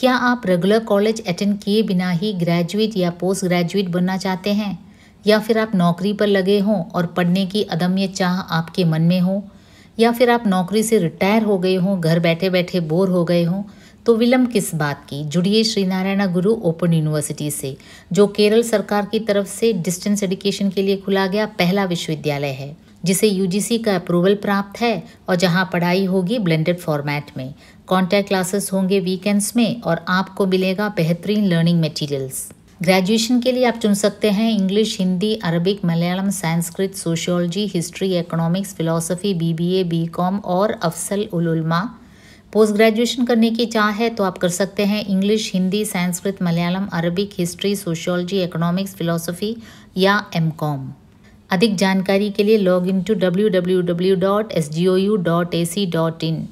क्या आप regular college attend किए बिना ही ग्रेजुएट या पोस्ट ग्रेजुएट बनना चाहते हैं या फिर आप नौकरी पर लगे हों और पढ़ने की अदम्य चाह आपके मन में हो या फिर आप नौकरी से रिटायर हो गए हों घर बैठे बैठे बोर हो गए हों तो विलम्ब किस बात की जुड़िए श्री गुरु ओपन यूनिवर्सिटी से जो केरल सरकार की तरफ से डिस्टेंस एडुकेशन के लिए खुला गया पहला विश्वविद्यालय है जिसे यूजीसी का अप्रूवल प्राप्त है और जहां पढ़ाई होगी ब्लेंडेड फॉर्मेट में कॉन्टैक्ट क्लासेस होंगे वीकेंड्स में और आपको मिलेगा बेहतरीन लर्निंग मटेरियल्स ग्रेजुएशन के लिए आप चुन सकते हैं English Hindi Arabic Malayalam Sanskrit sociology history economics philosophy BBA BCom और अफसल उलमा पोस्ट ग्रेजुएशन करने की चाह है तो आप कर सकते हैं English Hindi Sanskrit Malayalam Arabic history sociology economics philosophy या एम अधिक जानकारी के लिए log in to W W W dot S G O U dot A C dot in